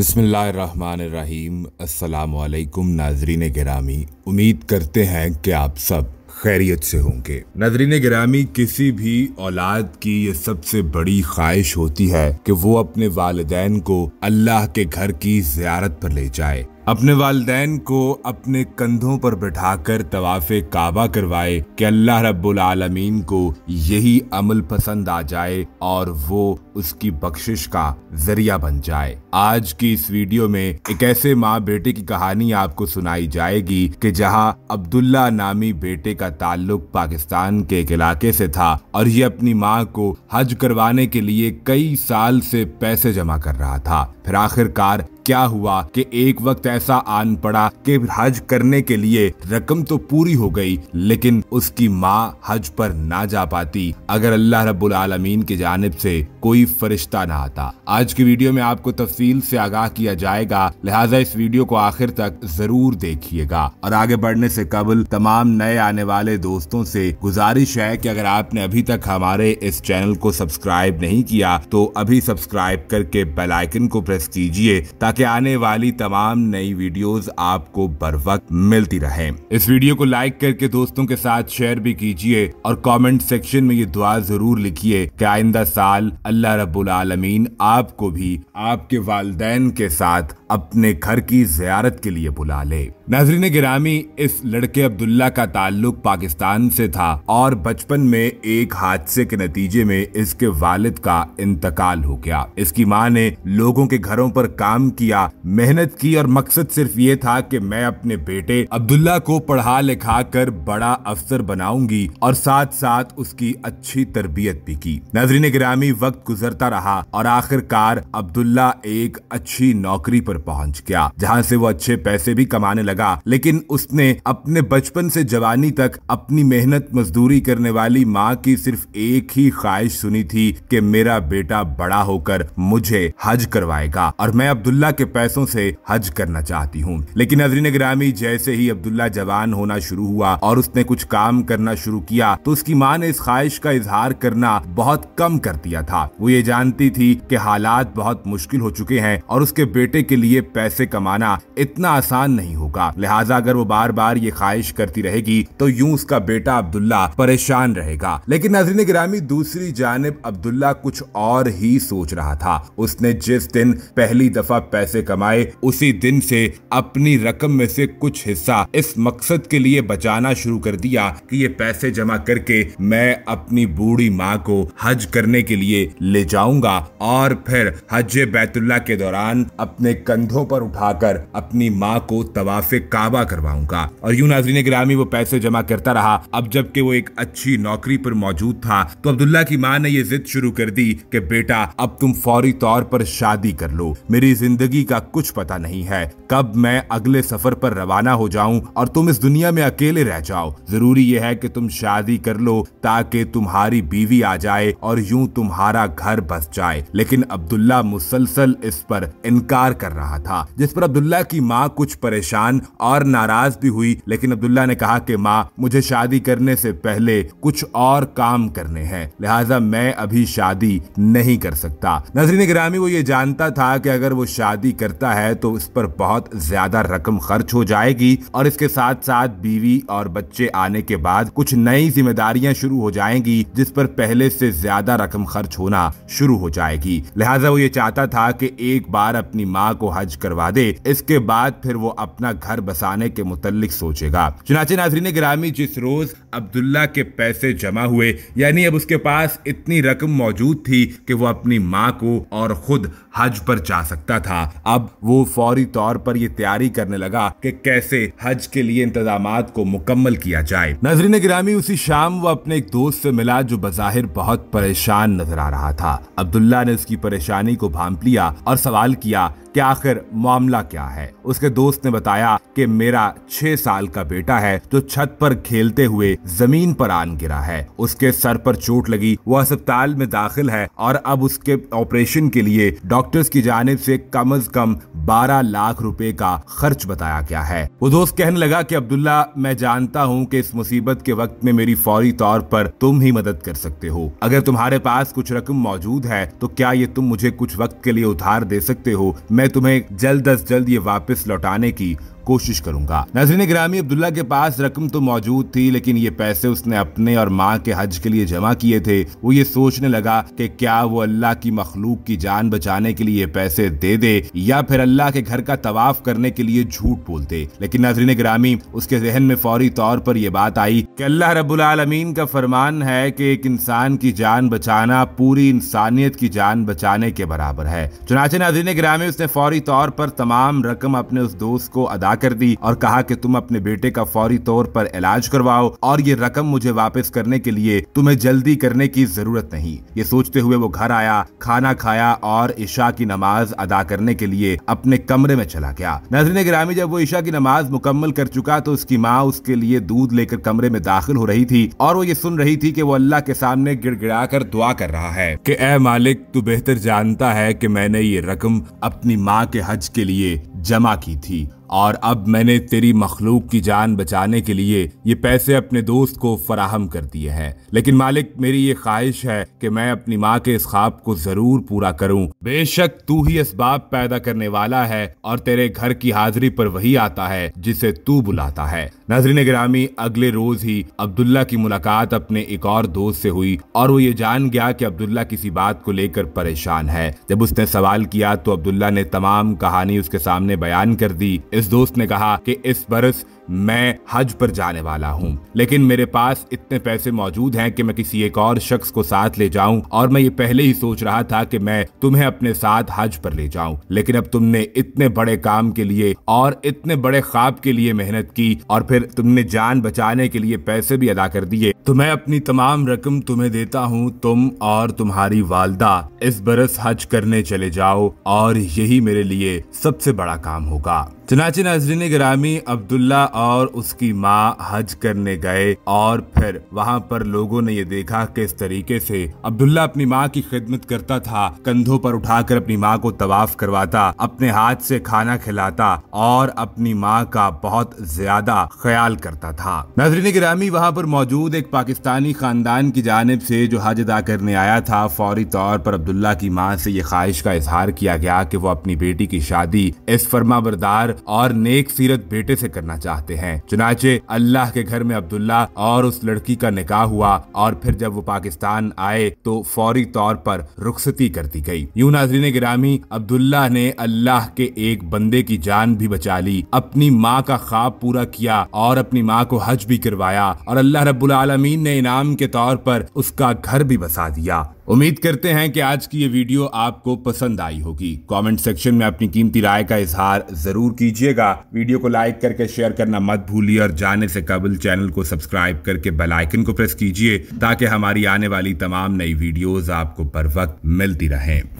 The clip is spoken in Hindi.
बसमीम अल्लाम नाजरीन गिरामी उम्मीद करते हैं कि आप सब खैरियत से होंगे नाजरीन गिरामी किसी भी औलाद की ये सबसे बड़ी ख्वाहिश होती है कि वो अपने वालदेन को अल्लाह के घर की जियारत पर ले जाए अपने वालदेन को अपने कंधों पर बैठाकर तवाफ़ काबा करवाए कि अल्लाह रब्बुल आलमीन को यही अमल पसंद आ जाए और वो उसकी बख्शिश का जरिया बन जाए आज की इस वीडियो में एक ऐसे माँ बेटे की कहानी आपको सुनाई जाएगी कि जहाँ अब्दुल्ला नामी बेटे का ताल्लुक पाकिस्तान के एक इलाके से था और ये अपनी माँ को हज करवाने के लिए कई साल से पैसे जमा कर रहा था फिर आखिरकार क्या हुआ कि एक वक्त ऐसा आन पड़ा कि हज करने के लिए रकम तो पूरी हो गई लेकिन उसकी माँ हज पर ना जा पाती अगर अल्लाह रबुल आलमीन की जानब से कोई कोई फरिश्ता ना आता आज की वीडियो में आपको तफसील से आगाह किया जाएगा लिहाजा इस वीडियो को आखिर तक जरूर देखिएगा और आगे बढ़ने से कबल तमाम नए आने वाले दोस्तों से गुजारिश है कि अगर आपने अभी तक हमारे इस चैनल को सब्सक्राइब नहीं किया तो अभी सब्सक्राइब करके बेलाइकन को प्रेस कीजिए ताकि आने वाली तमाम नई वीडियो आपको बर वक्त मिलती रहे इस वीडियो को लाइक करके दोस्तों के साथ शेयर भी कीजिए और कमेंट सेक्शन में ये दुआ जरूर लिखिए कि आइंदा साल अल्लाह रब्बुल आलमीन आपको भी आपके वालदेन के साथ अपने घर की जियारत के लिए बुला ले नजरीन गिरामी इस लड़के अब्दुल्ला का ताल्लुक पाकिस्तान से था और बचपन में एक हादसे के नतीजे में इसके वालिद का इंतकाल हो गया इसकी माँ ने लोगों के घरों पर काम किया मेहनत की और मकसद सिर्फ ये था कि मैं अपने बेटे अब्दुल्ला को पढ़ा लिखा कर बड़ा अफसर बनाऊंगी और साथ साथ उसकी अच्छी तरबियत भी की नजरीन गिरामी वक्त गुजरता रहा और आखिरकार अब्दुल्ला एक अच्छी नौकरी पर पहुंच गया जहां से वो अच्छे पैसे भी कमाने लगा लेकिन उसने अपने बचपन से जवानी तक अपनी मेहनत मजदूरी करने वाली माँ की सिर्फ एक ही ख्वाहिश सुनी थी कि मेरा बेटा बड़ा होकर मुझे हज करवाएगा और मैं अब्दुल्ला के पैसों से हज करना चाहती हूँ लेकिन नजरीन ग्रामी जैसे ही अब्दुल्ला जवान होना शुरू हुआ और उसने कुछ काम करना शुरू किया तो उसकी माँ ने इस ख्वाहिश का इजहार करना बहुत कम कर दिया था वो ये जानती थी कि हालात बहुत मुश्किल हो चुके हैं और उसके बेटे के लिए लिए पैसे कमाना इतना आसान नहीं होगा लिहाजा अगर वो बार बार ये ख्वाहिश करती रहेगी तो यूं उसका बेटा अब्दुल्ला परेशान रहेगा लेकिन नजरीन ग्रामी दूसरी जानब अब्दुल्ला कुछ और ही सोच रहा था उसने जिस दिन पहली दफा पैसे कमाए उसी दिन से अपनी रकम में से कुछ हिस्सा इस मकसद के लिए बचाना शुरू कर दिया कि ये पैसे जमा करके मैं अपनी बूढ़ी माँ को हज करने के लिए ले जाऊंगा और फिर हज बैतुल्ला के दौरान अपने कं कंधों पर उठाकर अपनी माँ को तवाफ काबा करवाऊंगा और यूं नाजरीन ग्रामी वो पैसे जमा करता रहा अब जबकि वो एक अच्छी नौकरी पर मौजूद था तो अब्दुल्ला की माँ ने ये जिद शुरू कर दी कि बेटा अब तुम फौरी तौर पर शादी कर लो मेरी जिंदगी का कुछ पता नहीं है कब मैं अगले सफर पर रवाना हो जाऊं और तुम इस दुनिया में अकेले रह जाओ जरूरी यह है कि तुम शादी कर लो ताकि तुम्हारी बीवी आ जाए और यूं तुम्हारा घर बस जाए लेकिन अब्दुल्ला मुसलसल इस पर इनकार कर रहा रहा था जिस पर अब्दुल्ला की माँ कुछ परेशान और नाराज भी हुई लेकिन अब्दुल्ला ने कहा कि माँ मुझे शादी करने से पहले कुछ और काम करने हैं लिहाजा मैं अभी शादी नहीं कर सकता नजरीन ग्रामी वो ये जानता था कि अगर वो शादी करता है तो इस पर बहुत ज्यादा रकम खर्च हो जाएगी और इसके साथ साथ बीवी और बच्चे आने के बाद कुछ नई जिम्मेदारियां शुरू हो जाएंगी जिस पर पहले से ज्यादा रकम खर्च होना शुरू हो जाएगी लिहाजा वो ये चाहता था कि एक बार अपनी माँ को हज करवा दे इसके बाद फिर वो अपना घर बसाने के मुतलिक सोचेगा चुनाचे नाजरीन ग्रामी जिस रोज अब्दुल्ला के पैसे जमा हुए यानी अब उसके पास इतनी रकम मौजूद थी कि वो अपनी माँ को और खुद हज पर जा सकता था अब वो फौरी तौर पर ये तैयारी करने लगा कि कैसे हज के लिए इंतजाम को मुकम्मल किया जाए नजरीन गिरामी उसी शाम वो अपने एक दोस्त से मिला जो बजाहिर बहुत परेशान नजर आ रहा था अब्दुल्ला ने उसकी परेशानी को भांप लिया और सवाल किया कि आखिर मामला क्या है उसके दोस्त ने बताया कि मेरा छह साल का बेटा है जो छत पर खेलते हुए जमीन पर आन गिरा है उसके सर पर चोट लगी वो अस्पताल में दाखिल है और अब उसके ऑपरेशन के लिए डॉक्टर्स की जानब से कम अज कम 12 लाख रुपए का खर्च बताया गया है वो दोस्त कहने लगा कि अब्दुल्ला मैं जानता हूँ कि इस मुसीबत के वक्त में मेरी फौरी तौर पर तुम ही मदद कर सकते हो अगर तुम्हारे पास कुछ रकम मौजूद है तो क्या ये तुम मुझे कुछ वक्त के लिए उधार दे सकते हो मैं तुम्हें जल्द अज जल्द ये वापस लौटाने की कोशिश करूंगा नजरीन ग्रामी अब्दुल्ला के पास रकम तो मौजूद थी लेकिन ये ये पैसे उसने अपने और माँ के हज के लिए जमा किए थे वो ये सोचने लगा कि क्या वो अल्लाह की मखलूक की जान बचाने के लिए पैसे दे दे या फिर अल्लाह के घर का तवाफ करने के लिए झूठ बोलते लेकिन नजरीन ग्रामी उसके जहन में फौरी तौर पर यह बात आई कि अल्लाह रबालमीन का फरमान है कि एक इंसान की जान बचाना पूरी इंसानियत की जान बचाने के बराबर है चुनाचे नाजरीन ग्रामी उसने फौरी तौर पर तमाम रकम अपने उस दोस्त को अदा कर दी और कहा कि तुम अपने बेटे का फौरी तौर पर इलाज करवाओ और और ये रकम मुझे वापस करने के लिए तुम्हें जल्दी करने की जरूरत नहीं ये सोचते हुए वो घर आया खाना खाया और ईशा की नमाज अदा करने के लिए अपने कमरे में चला गया नाजरीन ग्रामी जब वो ईशा की नमाज मुकम्मल कर चुका तो उसकी माँ उसके लिए दूध लेकर कमरे में दाखिल हो रही थी और वो ये सुन रही थी कि वो अल्लाह के सामने गिड़गिड़ा कर दुआ कर रहा है कि ए मालिक तू बेहतर जानता है कि मैंने ये रकम अपनी माँ के हज के लिए जमा की थी और अब मैंने तेरी मखलूक की जान बचाने के लिए ये पैसे अपने दोस्त को फराहम कर दिए हैं लेकिन मालिक मेरी ये ख्वाहिश है कि मैं अपनी माँ के इस ख्वाब को जरूर पूरा करूँ बेशक तू ही इसबाब पैदा करने वाला है और तेरे घर की हाजिरी पर वही आता है जिसे तू बुलाता है नजरिन ग्रामी अगले रोज ही अब्दुल्ला की मुलाकात अपने एक और दोस्त से हुई और वो ये जान गया कि अब्दुल्ला किसी बात को लेकर परेशान है जब उसने सवाल किया तो अब्दुल्ला ने तमाम कहानी उसके सामने ने बयान कर दी इस दोस्त ने कहा कि इस बरस मैं हज पर जाने वाला हूँ लेकिन मेरे पास इतने पैसे मौजूद हैं कि मैं किसी एक और शख्स को साथ ले जाऊं और मैं ये पहले ही सोच रहा था कि मैं तुम्हें अपने साथ हज पर ले जाऊं लेकिन अब तुमने इतने बड़े काम के लिए और इतने बड़े ख्वाब के लिए मेहनत की और फिर तुमने जान बचाने के लिए पैसे भी अदा कर दिए तो मैं अपनी तमाम रकम तुम्हें देता हूँ तुम और तुम्हारी वालदा इस बरस हज करने चले जाओ और यही मेरे लिए सबसे बड़ा काम होगा चनाचे नाजरीन ग्रामी अब्दुल्ला और उसकी माँ हज करने गए और फिर वहाँ पर लोगों ने ये देखा कि इस तरीके से अब्दुल्ला अपनी माँ की खिदमत करता था कंधों पर उठाकर अपनी माँ को तवाफ करवाता अपने हाथ से खाना खिलाता और अपनी माँ का बहुत ज्यादा ख्याल करता था नाजरीन ग्रामी वहाँ पर मौजूद एक पाकिस्तानी खानदान की जानब से जो हज अदा करने आया था फौरी तौर पर अब्दुल्ला की माँ से ये ख्वाहिश का इजहार किया गया कि वो अपनी बेटी की शादी इस फर्मा बरदार और नेक सीरत बेटे से करना चाहते हैं चुनाचे अल्लाह के घर में अब्दुल्ला और उस लड़की का निकाह हुआ और फिर जब वो पाकिस्तान आए तो फौरी तौर पर रुखसती कर दी गई यू नाजरीन गिरामी अब्दुल्ला ने अल्लाह के एक बंदे की जान भी बचा ली अपनी माँ का ख्वाब पूरा किया और अपनी माँ को हज भी करवाया और अल्लाह रबुल आलमीन ने इनाम के तौर पर उसका घर भी बसा दिया उम्मीद करते हैं कि आज की ये वीडियो आपको पसंद आई होगी कमेंट सेक्शन में अपनी कीमती राय का इजहार जरूर कीजिएगा वीडियो को लाइक करके शेयर करना मत भूलिए और जाने से कबल चैनल को सब्सक्राइब करके बेल आइकन को प्रेस कीजिए ताकि हमारी आने वाली तमाम नई वीडियोस आपको पर वक्त मिलती रहें